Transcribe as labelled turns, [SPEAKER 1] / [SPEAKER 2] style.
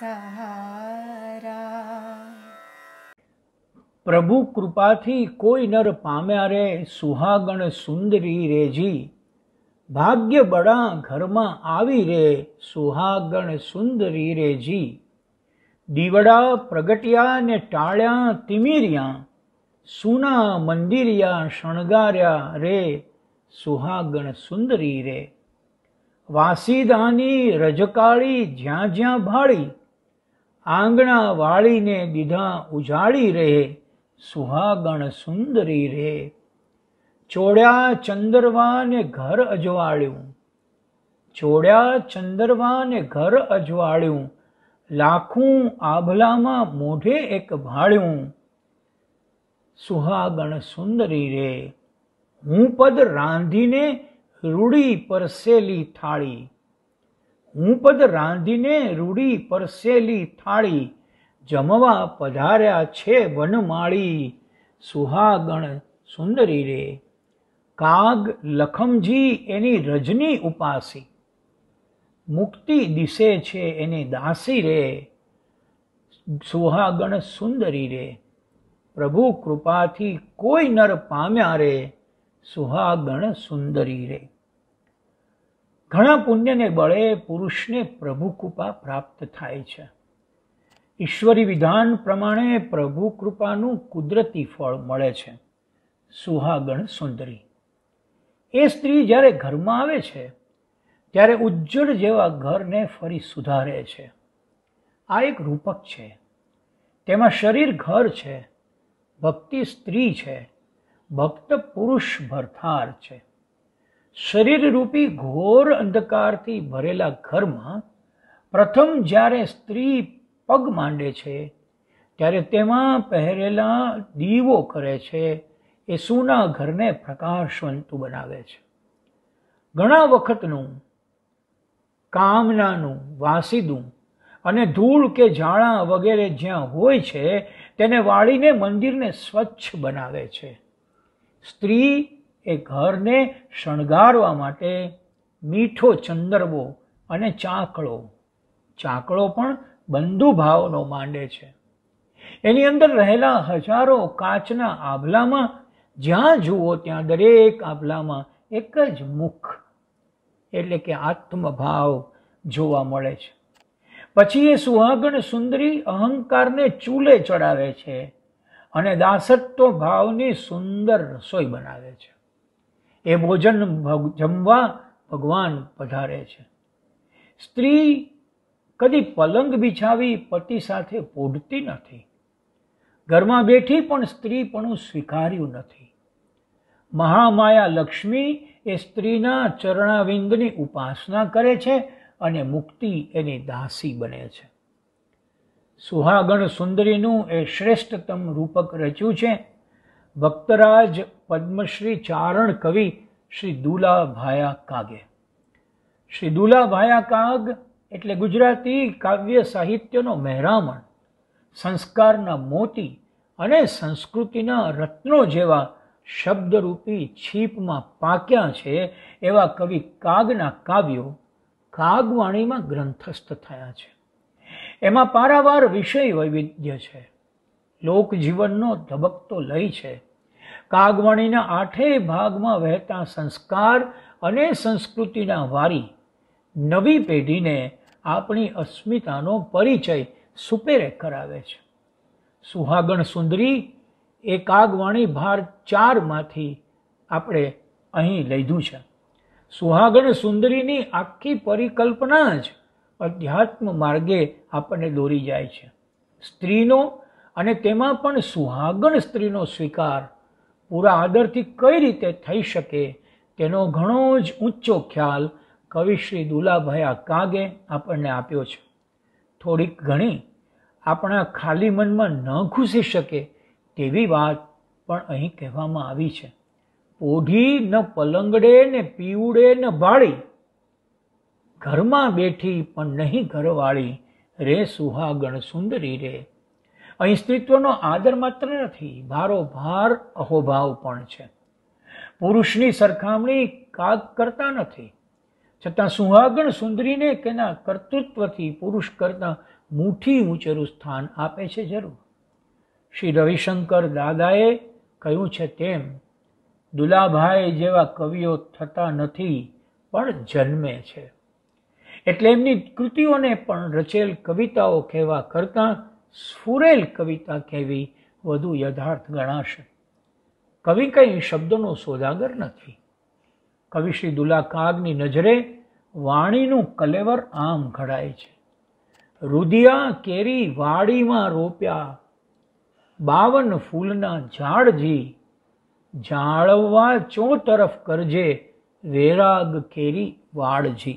[SPEAKER 1] સહારા પ્રભુ કૃપાથી કોઈ નર પામ્યા રે સુહાગણ સુંદરી રેજી ભાગ્ય બળા ઘરમાં આવી રે સુહાગણ સુંદરી રેજી દીવડા પ્રગટ્યા ને ટાળ્યા તિમિરિયા સુના મંદિરિયા શણગાર્યા રે સુહાગણ સુંદરી રે વાસીદાની રજકાળી જ્યાં જ્યાં ભાળી આંગણા વાળીને દીધા ઉજાળી રહે સુહાગણ સુંદરી રે ચોડ્યા ચંદરવાને ઘર અજવાળ્યું ચોડ્યા ચંદરવાને ઘર અજવાળ્યું લાખું આભલામાં મોઢે એક ભાળ્યું સુહાગણ સુંદરી રે હું પદ રાંધીને રૂડી પરસેલી થાળી હું પદ રાંધીને રૂડી પરસેલી થાળી જમવા પધાર્યા છે વનમાળી સુહાગણ સુંદરી રે કાગ લખમજી એની રજની ઉપાસી મુક્તિ દિશે છે એની દાસી રે સુહાગણ સુંદરી રે પ્રભુ કૃપાથી કોઈ નર પામ્યા રે સુહાગણ સુંદરી રે ઘણા પુણ્યને બળે પુરુષને પ્રભુ કૃપા પ્રાપ્ત થાય છે ઈશ્વરી વિધાન પ્રમાણે પ્રભુ કૃપાનું કુદરતી ફળ મળે છે સુહાગણ સુંદરી એ સ્ત્રી જ્યારે ઘરમાં આવે છે ત્યારે ઉજ્જળ જેવા ઘરને ફરી સુધારે છે આ એક રૂપક છે તેમાં શરીર ઘર છે ભક્તિ સ્ત્રી છે ભક્ત પુરુષ ભરથાર છે શરીરરૂપી ઘોર અંધકારથી ભરેલા ઘરમાં પ્રથમ જ્યારે સ્ત્રી પગ માંડે છે ત્યારે તેમાં પહેરેલા દીવો કરે છે એ સૂના ઘરને પ્રકાશવંતુ બનાવે છે ઘણા વખતનું કામનાનું વાસીદું અને ધૂળ કે ઝાડા વગેરે જ્યાં હોય છે તેને વાળીને મંદિરને સ્વચ્છ બનાવે છે સ્ત્રી એ ઘરને શણગારવા માટે મીઠો ચંદરવો અને ચાકળો ચાકળો પણ બંધુભાવનો માંડે છે એની અંદર રહેલા હજારો કાચના આભલામાં જ્યાં જુઓ ત્યાં દરેક આભલામાં એક જ મુખ એટલે કે આત્મભાવ જોવા મળે છે પછી એ સુહાગણ સુંદરી અહંકારને ચૂલે ચડાવે છે અને દાસત્વ ભાવની સુંદર રસોઈ બનાવે છે એ ભોજન જમવા ભગવાન પધારે છે સ્ત્રી કદી પલંગ બિછાવી પતિ સાથે પોઢતી નથી ઘરમાં બેઠી પણ સ્ત્રી સ્ત્રીપણું સ્વીકાર્યું નથી મહામાયા લક્ષ્મી એ સ્ત્રીના ચરણાવિંદની ઉપાસના કરે છે અને મુક્તિ એની દાસી બને છે સુહાગણ સુંદરીનું એ શ્રેષ્ઠતમ રૂપક રચ્યું છે ભક્તરાજ પદ્મશ્રી ચારણ કવિ શ્રી દુલાભાયા કાગે શ્રી દુલાભાયા કાગ એટલે ગુજરાતી કાવ્ય સાહિત્યનો મહેરામણ સંસ્કારના મોતી અને સંસ્કૃતિના રત્નો જેવા શબ્દરૂપી છીપમાં પાક્યા છે એવા કવિ કાગના કાવ્યો કાગવાણીમાં ગ્રંથસ્થ થયા છે એમાં પારાવાર વિષય વૈવિધ્ય છે લોકજીવનનો ધબકતો લય છે કાગવાણીના આઠેય ભાગમાં વહેતા સંસ્કાર અને સંસ્કૃતિના વારી નવી પેઢીને આપણી અસ્મિતાનો પરિચય સુપેરે કરાવે છે સુહાગણ સુંદરી એ કાગવાણી ભાર ચારમાંથી આપણે અહીં લીધું છે સુહાગણ સુંદરીની આખી પરિકલ્પના જ અધ્યાત્મ માર્ગે આપણને દોરી જાય છે સ્ત્રીનો અને તેમાં પણ સુહાગણ સ્ત્રીનો સ્વીકાર પૂરા આદરથી કઈ રીતે થઈ શકે તેનો ઘણો જ ઊંચો ખ્યાલ કવિશ્રી દુલાભાઈ કાગે આપણને આપ્યો છે થોડીક ઘણી આપણા ખાલી મનમાં ન ઘૂસી શકે તેવી વાત પણ અહીં કહેવામાં આવી છે પોઢી ન પલંગડે ને પીવડે ન બાળી ઘરમાં બેઠી પણ નહીં ઘરવાળી રે સુહાગણ સુંદરી રે અહીં આદર માત્ર નથી ભારોભાર અહોભાવ પણ છે પુરુષની સરખામણી કાગ કરતા નથી છતાં સુહાગણ સુંદરીને તેના કર્તૃત્વથી પુરુષ કરતાં મુઠ્ઠી ઊંચેરું સ્થાન આપે છે જરૂર શ્રી રવિશંકર દાદાએ કહ્યું છે તેમ દુલાભાઈ જેવા કવિઓ થતા નથી પણ જન્મે છે એટલે એમની કૃતિઓને પણ રચેલ કવિતાઓ કહેવા કરતાં સુરેલ કવિતા કહેવી વધુ યથાર્થ ગણાશે કવિ કંઈ શબ્દનો સોદાગર નથી કવિ શ્રી દુલા નજરે વાણીનું કલેવર આમ ઘડાય છે રુદિયા કેરી વાડીમાં રોપ્યા બાવન ફૂલના ઝાડજી જાળવવા ચો તરફ કરજે વેરાગ કેરી વાડજી